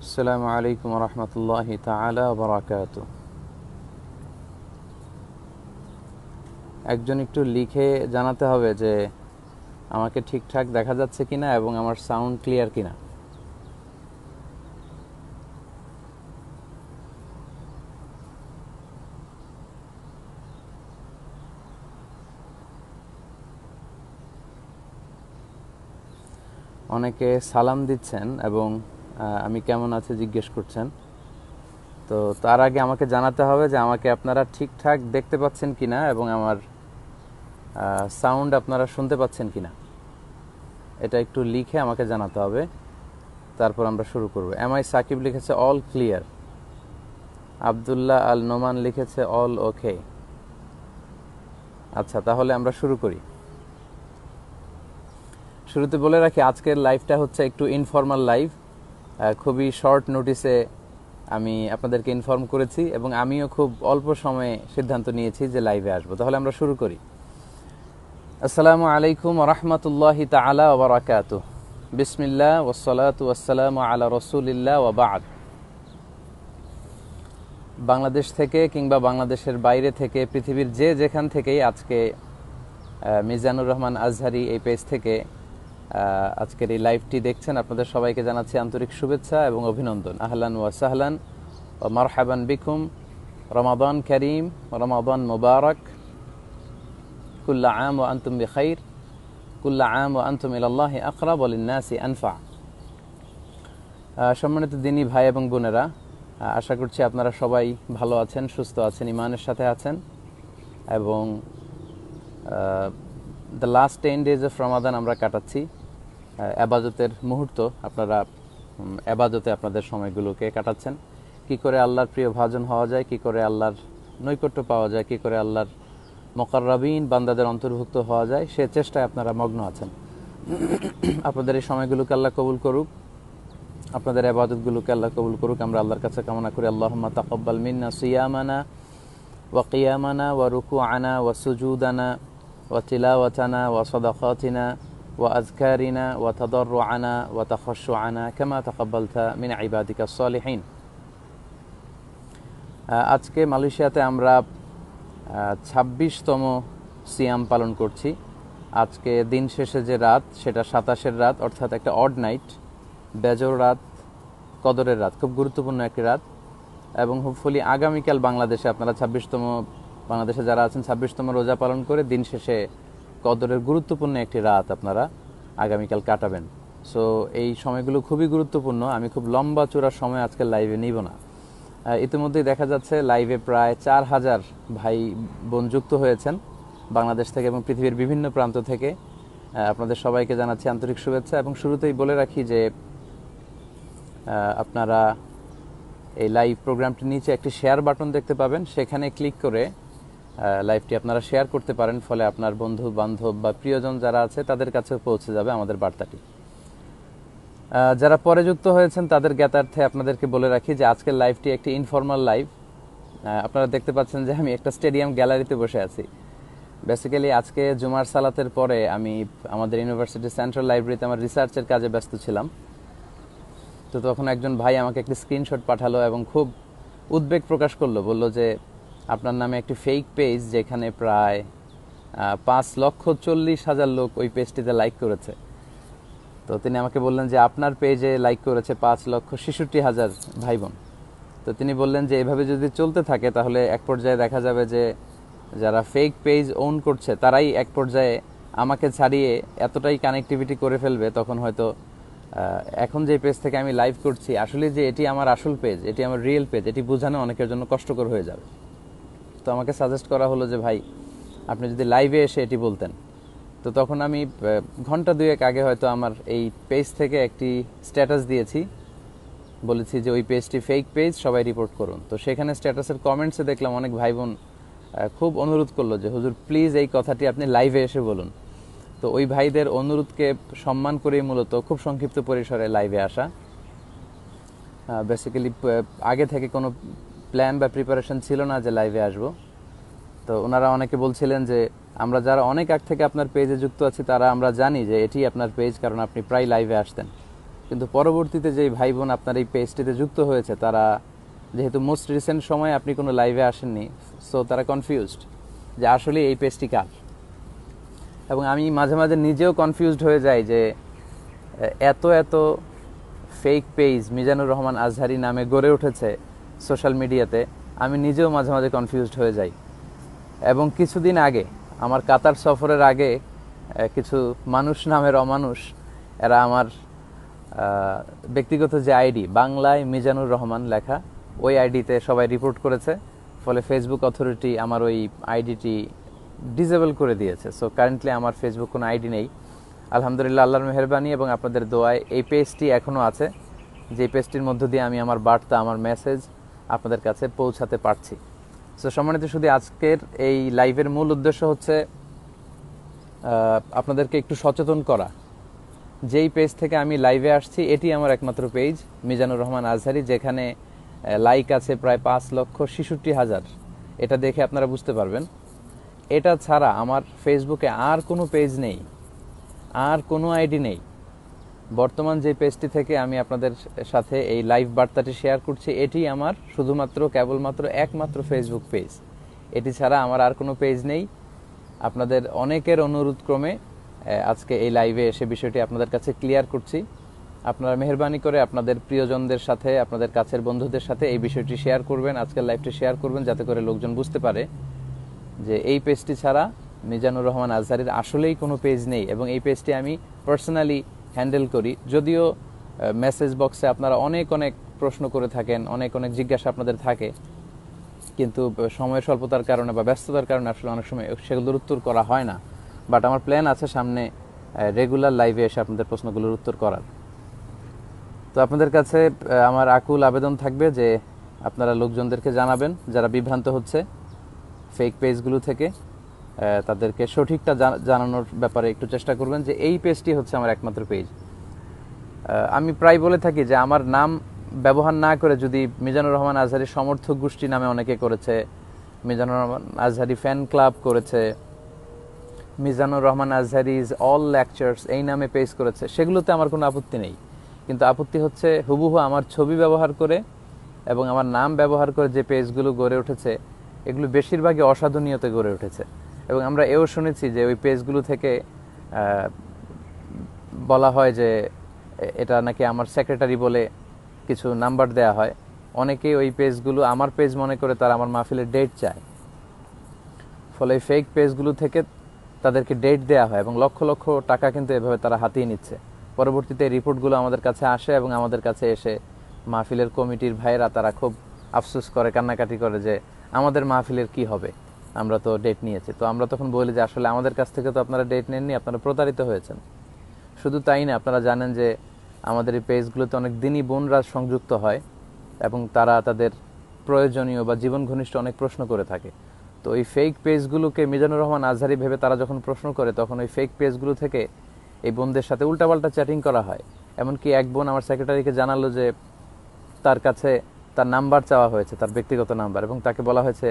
السلام عليكم ورحمة الله تعالى وبركاته একজন একটু লিখে জানাতে হবে যে আমাকে ঠিকঠাক দেখা যাচ্ছে কিনা এবং আমার সাউন্ড ক্লিয়ার কিনা অনেকে সালাম দিচ্ছেন এবং আমি কেমন আছে জিজ্ঞেস করছেন তো তার আগে আমাকে জানাতে হবে যে আমাকে আপনারা ঠিকঠাক দেখতে পাচ্ছেন কি না এবং আমার সাউন্ড আপনারা শুনতে পাচ্ছেন কি না এটা একটু লিখে আমাকে জানাতে হবে তারপর আমরা শুরু করব এম আই সাকিব লিখেছে অল ক্লিয়ার আবদুল্লাহ আল নোমান লিখেছে অল ওকে আচ্ছা তাহলে আমরা শুরু করি শুরুতে বলে রাখি আজকের লাইফটা হচ্ছে একটু ইনফর্মাল লাইফ খুবই শর্ট নোটিসে আমি আপনাদেরকে ইনফর্ম করেছি এবং আমিও খুব অল্প সময়ে সিদ্ধান্ত নিয়েছি যে লাইভে আসবো তাহলে আমরা শুরু করি আসসালামু আলাইকুম রহমতুল্লাহ তালা ওবরাকাত বিসমিল্লা ওসলাত ওসালাম আলা রসুলিল্লা ওবাদ বাংলাদেশ থেকে কিংবা বাংলাদেশের বাইরে থেকে পৃথিবীর যে যেখান থেকেই আজকে মিজানুর রহমান আজহারি এই পেজ থেকে আজকের এই লাইভটি দেখছেন আপনাদের সবাইকে জানাচ্ছি আন্তরিক শুভেচ্ছা এবং অভিনন্দন আহলান ওয়া সাহলান ও মারহাবান বিকুম রমাদান করিম রমাদান মোবারক কুল্লা আম ও আন্তুম বিখাইর কুল্লা আম ও আন্তুম ইল্লাহ বলেন নাসি আনফা সম্মানিত দিনী ভাই এবং বোনেরা আশা করছি আপনারা সবাই ভালো আছেন সুস্থ আছেন ইমানের সাথে আছেন এবং the last ten days of Ramadan আমরা কাটাচ্ছি আবাদতের মুহূর্ত আপনারা আবাদতে আপনাদের সময়গুলোকে কাটাচ্ছেন কি করে আল্লাহর প্রিয় ভাজন হওয়া যায় কি করে আল্লাহর নৈকট্য পাওয়া যায় কি করে আল্লাহর মকররাবিন বান্দাদের অন্তর্ভুক্ত হওয়া যায় সে চেষ্টায় আপনারা মগ্ন আছেন আপনাদের এই সময়গুলোকে আল্লাহ কবুল করুক আপনাদের আবাদতগুলোকে আল্লাহ কবুল করুক আমরা আল্লাহর কাছে কামনা করি আল্লাহ তাকব্বাল মিন্না সিয়ামানা কিয়ামানা ওয়া রুকু আনা ওয়া সুজুদানা ওয়া তিলাওয়াতানা ওয়া সদাকাতিনা وأذكارنا وتضرعنا وتخشعنا كما تقبلت من عبادك الصالحين আজকে মালয়েশিয়াতে আমরা ছাব্বিশতম সিয়াম পালন করছি আজকে দিন শেষে যে রাত সেটা সাতাশের রাত অর্থাৎ একটা অড নাইট বেজর রাত কদরের রাত খুব গুরুত্বপূর্ণ একটি রাত এবং হোপফুলি আগামীকাল বাংলাদেশে আপনারা ছাব্বিশতম বাংলাদেশে যারা আছেন ছাব্বিশতম রোজা পালন করে দিন শেষে কদরের গুরুত্বপূর্ণ একটি রাত আপনারা আগামীকাল কাটাবেন সো এই সময়গুলো খুবই গুরুত্বপূর্ণ আমি খুব লম্বা চূড়ার সময় আজকে লাইভে নিব না ইতিমধ্যেই দেখা যাচ্ছে লাইভে প্রায় চার হাজার ভাই বোন যুক্ত হয়েছেন বাংলাদেশ থেকে এবং পৃথিবীর বিভিন্ন প্রান্ত থেকে আপনাদের সবাইকে জানাচ্ছি আন্তরিক শুভেচ্ছা এবং শুরুতেই বলে রাখি যে আপনারা এই লাইভ প্রোগ্রামটির নিচে একটি শেয়ার বাটন দেখতে পাবেন সেখানে ক্লিক করে লাইভটি আপনারা শেয়ার করতে পারেন ফলে আপনার বন্ধু বান্ধব বা প্রিয়জন যারা আছে তাদের কাছে পৌঁছে যাবে আমাদের বার্তাটি যারা পরে যুক্ত হয়েছেন তাদের জ্ঞাতার্থে আপনাদেরকে বলে রাখি যে আজকের লাইভটি একটি ইনফর্মাল লাইভ আপনারা দেখতে পাচ্ছেন যে আমি একটা স্টেডিয়াম গ্যালারিতে বসে আছি বেসিক্যালি আজকে জুমার সালাতের পরে আমি আমাদের ইউনিভার্সিটি সেন্ট্রাল লাইব্রেরিতে আমার রিসার্চের কাজে ব্যস্ত ছিলাম তো তখন একজন ভাই আমাকে একটি স্ক্রিনশট পাঠালো এবং খুব উদ্বেগ প্রকাশ করলো বললো যে আপনার নামে একটি ফেক পেজ যেখানে প্রায় পাঁচ লক্ষ চল্লিশ হাজার লোক ওই পেজটিতে লাইক করেছে তো তিনি আমাকে বললেন যে আপনার পেজে লাইক করেছে পাঁচ লক্ষ ছেষট্টি হাজার ভাই বোন তো তিনি বললেন যে এভাবে যদি চলতে থাকে তাহলে এক পর্যায়ে দেখা যাবে যে যারা ফেক পেজ ওন করছে তারাই এক পর্যায়ে আমাকে ছাড়িয়ে এতটাই কানেক্টিভিটি করে ফেলবে তখন হয়তো এখন যে পেজ থেকে আমি লাইভ করছি আসলে যে এটি আমার আসল পেজ এটি আমার রিয়েল পেজ এটি বোঝানো অনেকের জন্য কষ্টকর হয়ে যাবে তো আমাকে সাজেস্ট করা হলো যে ভাই আপনি যদি লাইভে এসে এটি বলতেন তো তখন আমি ঘন্টা দুয়েক আগে হয়তো আমার এই পেজ থেকে একটি স্ট্যাটাস দিয়েছি বলেছি যে ওই পেজটি ফেক পেজ সবাই রিপোর্ট করুন তো সেখানে স্ট্যাটাসের কমেন্টসে দেখলাম অনেক ভাই বোন খুব অনুরোধ করলো যে হুজুর প্লিজ এই কথাটি আপনি লাইভে এসে বলুন তো ওই ভাইদের অনুরোধকে সম্মান করেই মূলত খুব সংক্ষিপ্ত পরিসরে লাইভে আসা বেসিক্যালি আগে থেকে কোনো প্ল্যান বা প্রিপারেশন ছিল না যে লাইভে আসব তো ওনারা অনেকে বলছিলেন যে আমরা যারা অনেক আগ থেকে আপনার পেজে যুক্ত আছি তারা আমরা জানি যে এটি আপনার পেজ কারণ আপনি প্রায় লাইভে আসতেন কিন্তু পরবর্তীতে যেই ভাই বোন আপনার এই পেজটিতে যুক্ত হয়েছে তারা যেহেতু মোস্ট রিসেন্ট সময়ে আপনি কোনো লাইভে আসেননি সো তারা কনফিউজড যে আসলে এই পেজটি কার এবং আমি মাঝে মাঝে নিজেও কনফিউজড হয়ে যাই যে এত এত ফেক পেজ মিজানুর রহমান আজহারি নামে গড়ে উঠেছে সোশ্যাল মিডিয়াতে আমি নিজেও মাঝে মাঝে কনফিউজড হয়ে যাই এবং কিছুদিন আগে আমার কাতার সফরের আগে কিছু মানুষ নামের অমানুষ এরা আমার ব্যক্তিগত যে আইডি বাংলায় মিজানুর রহমান লেখা ওই আইডিতে সবাই রিপোর্ট করেছে ফলে ফেসবুক অথরিটি আমার ওই আইডিটি ডিজেবল করে দিয়েছে সো কারেন্টলি আমার ফেসবুক কোনো আইডি নেই আলহামদুলিল্লাহ আল্লাহর মেহরবানি এবং আপনাদের দোয়ায় এই পেজটি এখনও আছে যে পেজটির মধ্য দিয়ে আমি আমার বার্তা আমার মেসেজ আপনাদের কাছে পৌঁছাতে পারছি সো সম্মানিত শুধু আজকের এই লাইভের মূল উদ্দেশ্য হচ্ছে আপনাদেরকে একটু সচেতন করা যেই পেজ থেকে আমি লাইভে আসছি এটি আমার একমাত্র পেজ মিজানুর রহমান আজহারি যেখানে লাইক আছে প্রায় পাঁচ লক্ষ ছেষট্টি হাজার এটা দেখে আপনারা বুঝতে পারবেন এটা ছাড়া আমার ফেসবুকে আর কোনো পেজ নেই আর কোনো আইডি নেই বর্তমান যে পেজটি থেকে আমি আপনাদের সাথে এই লাইভ বার্তাটি শেয়ার করছি এটি আমার শুধুমাত্র কেবলমাত্র একমাত্র ফেসবুক পেজ এটি ছাড়া আমার আর কোনো পেজ নেই আপনাদের অনেকের অনুরোধ ক্রমে আজকে এই লাইভে এসে বিষয়টি আপনাদের কাছে ক্লিয়ার করছি আপনারা মেহরবানি করে আপনাদের প্রিয়জনদের সাথে আপনাদের কাছের বন্ধুদের সাথে এই বিষয়টি শেয়ার করবেন আজকের লাইভটি শেয়ার করবেন যাতে করে লোকজন বুঝতে পারে যে এই পেজটি ছাড়া মিজানুর রহমান আজহারির আসলেই কোনো পেজ নেই এবং এই পেজটি আমি পার্সোনালি হ্যান্ডেল করি যদিও মেসেজ বক্সে আপনারা অনেক অনেক প্রশ্ন করে থাকেন অনেক অনেক জিজ্ঞাসা আপনাদের থাকে কিন্তু সময় স্বল্পতার কারণে বা ব্যস্ততার কারণে আসলে অনেক সময় সেগুলোর উত্তর করা হয় না বাট আমার প্ল্যান আছে সামনে রেগুলার লাইভে এসে আপনাদের প্রশ্নগুলোর উত্তর করার তো আপনাদের কাছে আমার আকুল আবেদন থাকবে যে আপনারা লোকজনদেরকে জানাবেন যারা বিভ্রান্ত হচ্ছে ফেক পেজগুলো থেকে তাদেরকে সঠিকটা জানানোর ব্যাপারে একটু চেষ্টা করবেন যে এই পেজটি হচ্ছে আমার একমাত্র পেজ আমি প্রায় বলে থাকি যে আমার নাম ব্যবহার না করে যদি মিজানুর রহমান আজহারি সমর্থক গোষ্ঠী নামে অনেকে করেছে মিজানুর রহমান আজহারি ফ্যান ক্লাব করেছে Mizanur Rahman Azhari is all lectures এই নামে পেজ করেছে সেগুলোতে আমার কোনো আপত্তি নেই কিন্তু আপত্তি হচ্ছে হুবুহু আমার ছবি ব্যবহার করে এবং আমার নাম ব্যবহার করে যে পেজগুলো গড়ে উঠেছে এগুলো বেশিরভাগই অসাধনীয়তে গড়ে উঠেছে এবং আমরা এও শুনেছি যে ওই পেজগুলো থেকে বলা হয় যে এটা নাকি আমার সেক্রেটারি বলে কিছু নাম্বার দেয়া হয় অনেকেই ওই পেজগুলো আমার পেজ মনে করে তারা আমার মাহফিলের ডেট চায় ফলে ফেক পেজগুলো থেকে তাদেরকে ডেট দেয়া হয় এবং লক্ষ লক্ষ টাকা কিন্তু এভাবে তারা হাতিয়ে নিচ্ছে পরবর্তীতে এই রিপোর্টগুলো আমাদের কাছে আসে এবং আমাদের কাছে এসে মাহফিলের কমিটির ভাইয়েরা তারা খুব আফসোস করে কান্নাকাটি করে যে আমাদের মাহফিলের কি হবে আমরা তো ডেট নিয়েছি তো আমরা তখন বলি যে আসলে আমাদের কাছ থেকে তো আপনারা ডেট নেননি আপনারা প্রতারিত হয়েছেন শুধু তাই না আপনারা জানেন যে আমাদের এই পেজগুলোতে অনেক দিনই বোনরা সংযুক্ত হয় এবং তারা তাদের প্রয়োজনীয় বা জীবন ঘনিষ্ঠ অনেক প্রশ্ন করে থাকে তো এই ফেক পেজগুলোকে মিজানুর রহমান আজহারি ভেবে তারা যখন প্রশ্ন করে তখন ওই ফেক পেজগুলো থেকে এই বোনদের সাথে উল্টাপাল্টা চ্যাটিং করা হয় এমনকি এক বোন আমার সেক্রেটারিকে জানালো যে তার কাছে তার নাম্বার চাওয়া হয়েছে তার ব্যক্তিগত নাম্বার এবং তাকে বলা হয়েছে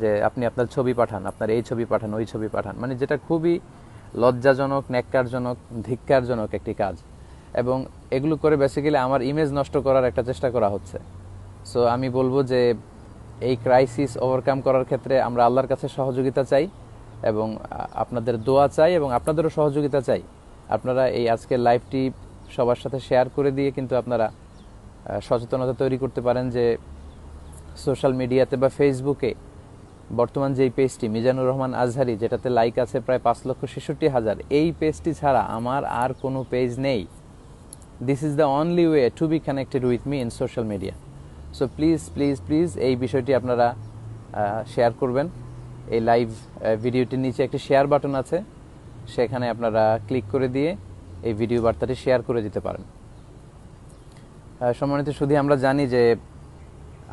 যে আপনি আপনার ছবি পাঠান আপনার এই ছবি পাঠান ওই ছবি পাঠান মানে যেটা খুবই লজ্জাজনক ন্যাক্কারজনক ধিক্কারজনক একটি কাজ এবং এগুলো করে বেসিক্যালি আমার ইমেজ নষ্ট করার একটা চেষ্টা করা হচ্ছে সো আমি বলবো যে এই ক্রাইসিস ওভারকাম করার ক্ষেত্রে আমরা আল্লাহর কাছে সহযোগিতা চাই এবং আপনাদের দোয়া চাই এবং আপনাদেরও সহযোগিতা চাই আপনারা এই আজকের লাইভটি সবার সাথে শেয়ার করে দিয়ে কিন্তু আপনারা সচেতনতা তৈরি করতে পারেন যে সোশ্যাল মিডিয়াতে বা ফেসবুকে বর্তমান যেই পেজটি মিজানুর রহমান আজহারি যেটাতে লাইক আছে প্রায় পাঁচ লক্ষ ছেষট্টি হাজার এই পেজটি ছাড়া আমার আর কোনো পেজ নেই this is the only way to be connected with me in social media so please please please এই বিষয়টি আপনারা শেয়ার করবেন এই লাইভ ভিডিওটির নিচে একটি শেয়ার বাটন আছে সেখানে আপনারা ক্লিক করে দিয়ে এই ভিডিও বার্তাটি শেয়ার করে দিতে পারেন সম্মানিত শুধু আমরা জানি যে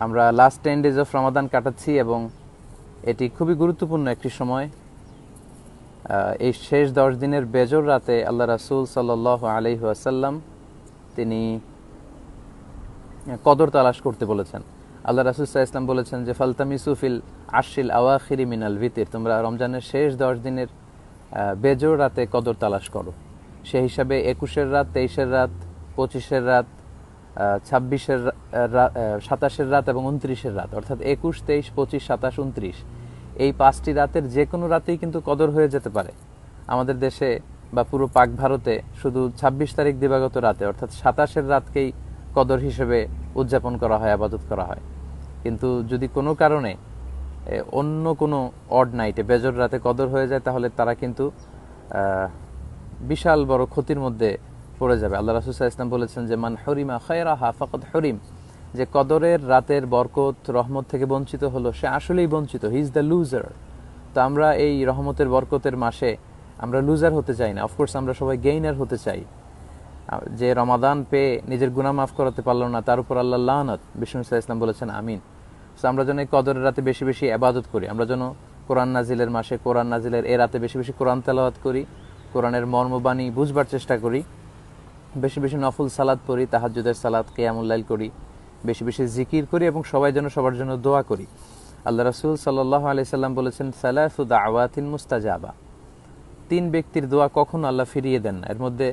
আমরা last ten days of Ramadan কাটাচ্ছি এবং এটি খুবই গুরুত্বপূর্ণ একটি সময় এই শেষ দশ দিনের বেজর রাতে আল্লাহ রাসুল সাল্লাহ আলি আসাল্লাম তিনি কদর তালাশ করতে বলেছেন আল্লাহ রাসুল সাহা ইসলাম বলেছেন যে ফালতামি সুফিল আশিল আওয়াখিরি মিনাল ভিতির তোমরা রমজানের শেষ দশ দিনের বেজর রাতে কদর তালাশ করো সে হিসাবে একুশের রাত তেইশের রাত পঁচিশের রাত ছাব্বিশের সাতাশের রাত এবং উনত্রিশের রাত অর্থাৎ একুশ তেইশ পঁচিশ সাতাশ উনত্রিশ এই পাঁচটি রাতের যে কোনো রাতেই কিন্তু কদর হয়ে যেতে পারে আমাদের দেশে বা পুরো পাক ভারতে শুধু ছাব্বিশ তারিখ দিবাগত রাতে অর্থাৎ সাতাশের রাতকেই কদর হিসেবে উদযাপন করা হয় আবাদত করা হয় কিন্তু যদি কোনো কারণে অন্য কোনো অড নাইটে বেজর রাতে কদর হয়ে যায় তাহলে তারা কিন্তু বিশাল বড় ক্ষতির মধ্যে পড়ে যাবে আল্লাহ রাসুসাহ ইসলাম বলেছেন যে মান হরিমা খায়রা হা ফকত হরিম যে কদরের রাতের বরকত রহমত থেকে বঞ্চিত হলো সে আসলেই বঞ্চিত হি ইজ দ্য লুজার তো আমরা এই রহমতের বরকতের মাসে আমরা লুজার হতে চাই না অফকোর্স আমরা সবাই গেইনার হতে চাই যে রমাদান পেয়ে নিজের গুণা মাফ করাতে পারলো না তার উপর আল্লাহ লানত বিষ্ণু ইসলাম বলেছেন আমিন সো আমরা যেন এই কদরের রাতে বেশি বেশি আবাদত করি আমরা যেন কোরআন নাজিলের মাসে কোরআন নাজিলের এ রাতে বেশি বেশি কোরআন তেলাওয়াত করি কোরআনের মর্মবাণী বুঝবার চেষ্টা করি বেশি বেশি নফল সালাদ পড়ি তাহাজুদের সালাদ কেয়ামুল্লাইল করি বেশি বেশি জিকির করি এবং সবাই যেন সবার জন্য দোয়া করি আল্লাহ রসুল সাল্লাহ আলি সাল্লাম বলেছেন সালাহুদ আওয়াতিন মুস্তাজাবা তিন ব্যক্তির দোয়া কখন আল্লাহ ফিরিয়ে দেন না এর মধ্যে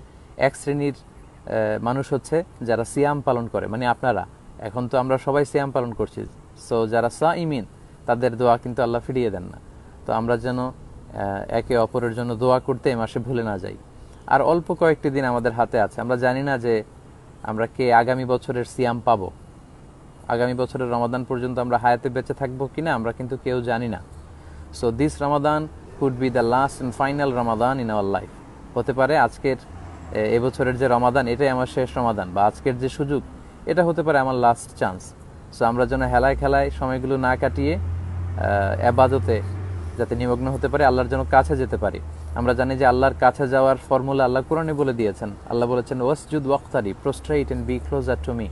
এক শ্রেণীর মানুষ হচ্ছে যারা সিয়াম পালন করে মানে আপনারা এখন তো আমরা সবাই সিয়াম পালন করছি সো যারা সা ইমিন তাদের দোয়া কিন্তু আল্লাহ ফিরিয়ে দেন না তো আমরা যেন একে অপরের জন্য দোয়া করতে এ মাসে ভুলে না যাই আর অল্প কয়েকটি দিন আমাদের হাতে আছে আমরা জানি না যে আমরা কে আগামী বছরের সিয়াম পাবো আগামী বছরের রমাদান পর্যন্ত আমরা হায়াতে বেঁচে থাকবো কি না আমরা কিন্তু কেউ জানি না so this Ramadan could be the last and final Ramadan in our life হতে পারে আজকের এবছরের যে রমাদান এটাই আমার শেষ রমাদান বা আজকের যে সুযোগ এটা হতে পারে আমার লাস্ট চান্স সো আমরা যেন হেলায় খেলায় সময়গুলো না কাটিয়ে অ্যাবাদতে যাতে নিমগ্ন হতে পারে আল্লাহর যেন কাছে যেতে পারি আমরা জানি যে আল্লাহর কাছে যাওয়ার ফর্মুলা আল্লাহ কোরআনে বলে দিয়েছেন আল্লাহ বলেছেন ওয়াসজুদ ওয়াক্তারি prostrate and be closer to me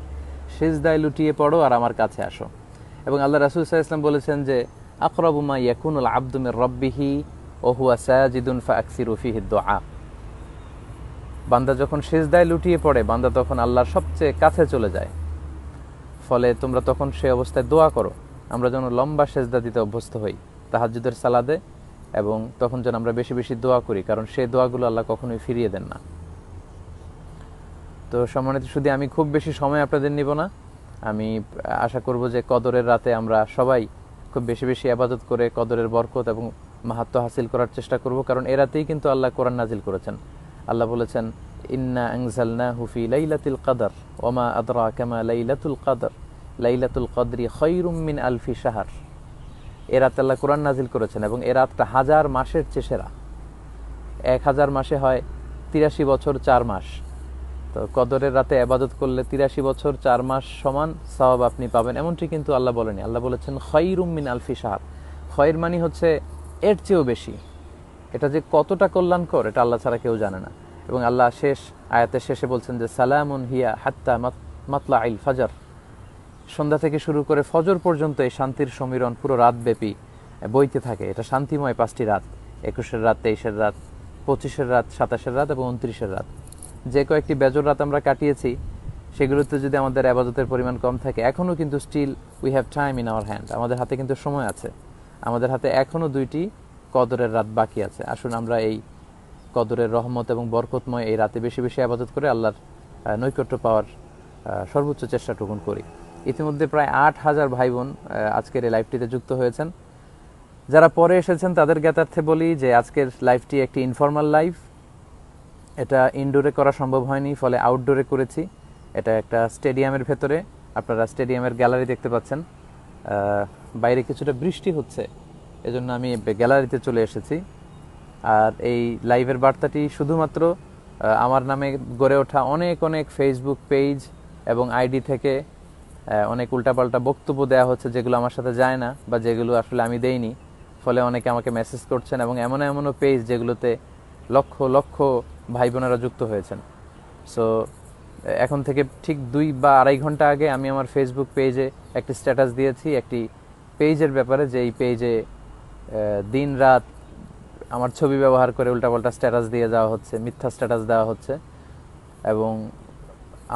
দায় লুটিয়ে পড়ো আর আমার কাছে আসো এবং আল্লাহ রাসুল ইসলাম বলেছেন যে আকরাবুমা ইয়াকুনুল আব্দুমের রব্বিহি ওহুয়া সায়াজিদুন ফা আকসি রফি উফিহি আ বান্দা যখন শেষ দায় লুটিয়ে পড়ে বান্দা তখন আল্লাহর সবচেয়ে কাছে চলে যায় ফলে তোমরা তখন সে অবস্থায় দোয়া করো আমরা যেন লম্বা সেজদা দিতে অভ্যস্ত হই তাহাজুদের সালাদে এবং তখন যেন আমরা বেশি বেশি দোয়া করি কারণ সেই দোয়াগুলো আল্লাহ কখনোই ফিরিয়ে দেন না তো সম্মানিত শুধু আমি খুব বেশি সময় আপনাদের নিব না আমি আশা করব যে কদরের রাতে আমরা সবাই খুব বেশি বেশি আবাদত করে কদরের বরকত এবং মাহাত্ম হাসিল করার চেষ্টা করব কারণ এ রাতেই কিন্তু আল্লাহ কোরআন নাজিল করেছেন আল্লাহ বলেছেন ইন্না আংজালনা হুফি লাইলাতুল কাদার ওমা আদরা কামা লাইলাতুল কাদার লাইলাতুল কদরি খৈরুম মিন আলফি সাহার এ রাত আল্লাহ কোরআন নাজিল করেছেন এবং এ রাতটা হাজার মাসের চেয়ে সেরা এক হাজার মাসে হয় তিরাশি বছর চার মাস তো কদরের রাতে আবাদত করলে তিরাশি বছর চার মাস সমান সবাব আপনি পাবেন এমনটি কিন্তু আল্লাহ বলেনি আল্লাহ বলেছেন খয়রুম্মিন আলফি সাহাব খয়ের মানি হচ্ছে এর চেয়েও বেশি এটা যে কতটা কল্যাণকর এটা আল্লাহ ছাড়া কেউ জানে না এবং আল্লাহ শেষ আয়াতের শেষে বলছেন যে সালামুন হিয়া হাত্তা মাতলা আইল ফাজার সন্ধ্যা থেকে শুরু করে ফজর পর্যন্ত এই শান্তির সমীরণ পুরো রাতব্যাপী বইতে থাকে এটা শান্তিময় পাঁচটি রাত একুশের রাত তেইশের রাত পঁচিশের রাত সাতাশের রাত এবং উনত্রিশের রাত যে কয়েকটি বেজর রাত আমরা কাটিয়েছি সেগুলোতে যদি আমাদের আবাদতের পরিমাণ কম থাকে এখনও কিন্তু still we have time in our hand আমাদের হাতে কিন্তু সময় আছে আমাদের হাতে এখনও দুইটি কদরের রাত বাকি আছে আসুন আমরা এই কদরের রহমত এবং বরকতময় এই রাতে বেশি বেশি আবাদত করে আল্লাহর নৈকট্য পাওয়ার সর্বোচ্চ চেষ্টাটুকুন করি ইতিমধ্যে প্রায় আট হাজার ভাই বোন আজকের এই লাইভটিতে যুক্ত হয়েছেন যারা পরে এসেছেন তাদের জ্ঞাতার্থে বলি যে আজকের লাইভটি একটি ইনফর্মাল লাইভ এটা ইনডোরে করা সম্ভব হয়নি ফলে আউটডোরে করেছি এটা একটা স্টেডিয়ামের ভেতরে আপনারা স্টেডিয়ামের গ্যালারি দেখতে পাচ্ছেন বাইরে কিছুটা বৃষ্টি হচ্ছে এজন্য আমি গ্যালারিতে চলে এসেছি আর এই লাইভের বার্তাটি শুধুমাত্র আমার নামে গড়ে ওঠা অনেক অনেক ফেসবুক পেজ এবং আইডি থেকে অনেক উল্টাপাল্টা বক্তব্য দেওয়া হচ্ছে যেগুলো আমার সাথে যায় না বা যেগুলো আসলে আমি দেইনি ফলে অনেকে আমাকে মেসেজ করছেন এবং এমন এমনও পেজ যেগুলোতে লক্ষ লক্ষ ভাই বোনেরা যুক্ত হয়েছেন সো এখন থেকে ঠিক দুই বা আড়াই ঘন্টা আগে আমি আমার ফেসবুক পেজে একটি স্ট্যাটাস দিয়েছি একটি পেজের ব্যাপারে যে এই পেজে দিন রাত আমার ছবি ব্যবহার করে উল্টাপাল্টা স্ট্যাটাস দিয়ে যাওয়া হচ্ছে মিথ্যা স্ট্যাটাস দেওয়া হচ্ছে এবং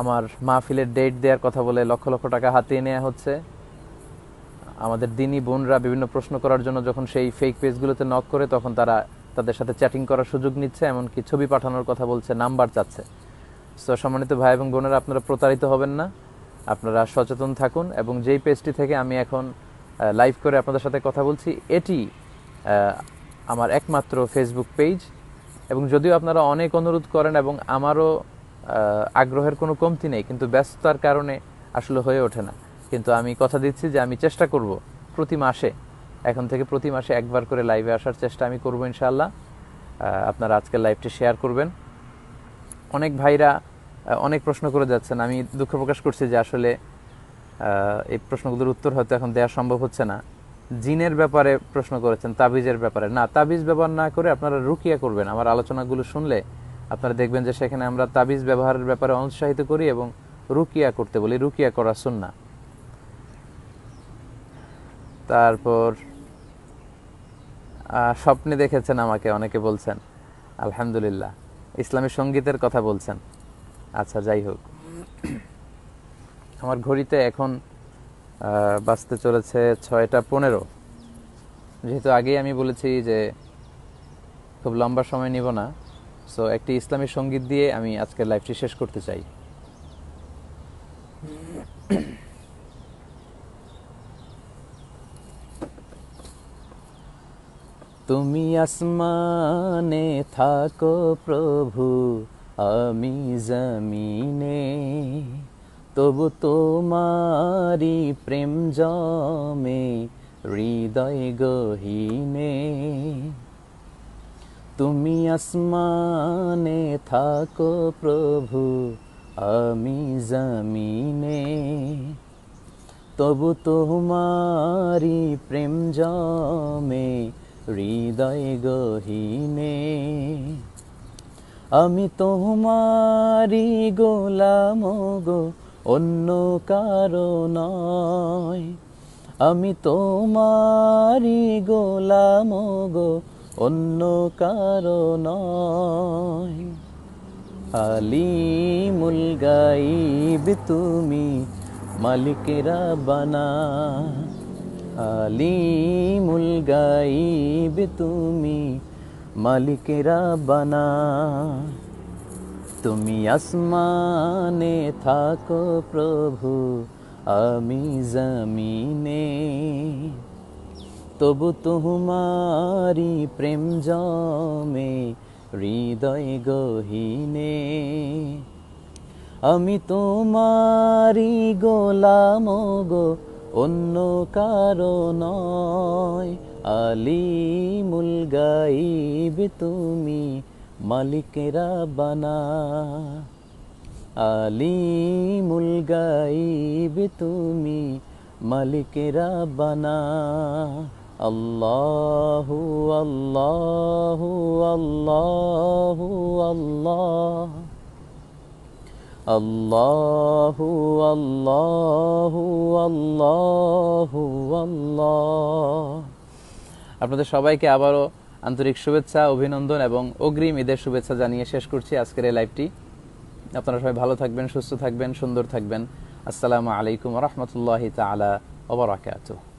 আমার মাহফিলের ডেট দেওয়ার কথা বলে লক্ষ লক্ষ টাকা হাতিয়ে নেওয়া হচ্ছে আমাদের দিনই বোনরা বিভিন্ন প্রশ্ন করার জন্য যখন সেই ফেক পেজগুলোতে নক করে তখন তারা তাদের সাথে চ্যাটিং করার সুযোগ নিচ্ছে এমনকি ছবি পাঠানোর কথা বলছে নাম্বার চাচ্ছে সো সম্মানিত ভাই এবং বোনেরা আপনারা প্রতারিত হবেন না আপনারা সচেতন থাকুন এবং যেই পেজটি থেকে আমি এখন লাইভ করে আপনাদের সাথে কথা বলছি এটি আমার একমাত্র ফেসবুক পেজ এবং যদিও আপনারা অনেক অনুরোধ করেন এবং আমারও আগ্রহের কোনো কমতি নেই কিন্তু ব্যস্ততার কারণে আসলে হয়ে ওঠে না কিন্তু আমি কথা দিচ্ছি যে আমি চেষ্টা করব প্রতি মাসে এখন থেকে প্রতি মাসে একবার করে লাইভে আসার চেষ্টা আমি করবো ইনশাআল্লাহ আপনারা আজকের লাইভটি শেয়ার করবেন অনেক ভাইরা অনেক প্রশ্ন করে যাচ্ছেন আমি দুঃখ প্রকাশ করছি যে আসলে এই প্রশ্নগুলোর উত্তর হয়তো এখন দেওয়া সম্ভব হচ্ছে না জিনের ব্যাপারে প্রশ্ন করেছেন তাবিজের ব্যাপারে না তাবিজ ব্যবহার না করে আপনারা রুকিয়া করবেন আমার আলোচনাগুলো শুনলে আপনারা দেখবেন যে সেখানে আমরা তাবিজ ব্যবহারের ব্যাপারে অনুৎসাহিত করি এবং রুকিয়া করতে বলি রুকিয়া করা সুন্না তারপর স্বপ্নে দেখেছেন আমাকে অনেকে বলছেন আলহামদুলিল্লাহ ইসলামী সঙ্গীতের কথা বলছেন আচ্ছা যাই হোক আমার ঘড়িতে এখন বাঁচতে চলেছে ছয়টা পনেরো যেহেতু আগেই আমি বলেছি যে খুব লম্বা সময় নিব না সো একটি ইসলামী সঙ্গীত দিয়ে আমি আজকের লাইফটি শেষ করতে চাই তুমি আসমানে থাকো প্রভু আমি জমিনে তবু তোমারি প্রেম জমে হৃদয় গহীনে তুমি আসমানে থাকো প্রভু আমি জমিনে তবু তোমারি প্রেম জমে হৃদয় গহিনে আমি তোমারি গোলাম গো অন্য কারো নয় আমি তোমারি গোলাম গো অন্য কারণ আলিমুল গাইব তুমি মালিকেরা বানা আলিমুল গাইব তুমি মালিকেরা বানা তুমি আসমানে থাকো প্রভু আমি জমিনে তবু তোমারি প্রেম জমে হৃদয় গহিনে আমি তোমারি গোলাম গো অন্য কারো নয় আলিমুল গাইব তুমি মালিকেরা বানা আলিমুল গাইব তুমি মালিকেরা বানা الله الله الله الله الله আপনাদের সবাইকে আবারও আন্তরিক শুভেচ্ছা অভিনন্দন এবং অগ্রিম ঈদের শুভেচ্ছা জানিয়ে শেষ করছি আজকের এই লাইভটি আপনারা সবাই ভালো থাকবেন সুস্থ থাকবেন সুন্দর থাকবেন আসসালামু আলাইকুম রহমতুল্লাহ তালা ওবরাকাত